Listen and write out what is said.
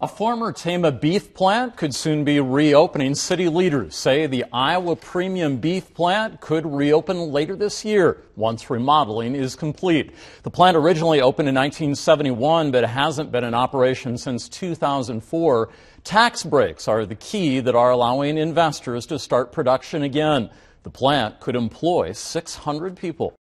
A former Tama beef plant could soon be reopening. City leaders say the Iowa Premium Beef Plant could reopen later this year once remodeling is complete. The plant originally opened in 1971 but hasn't been in operation since 2004. Tax breaks are the key that are allowing investors to start production again. The plant could employ 600 people.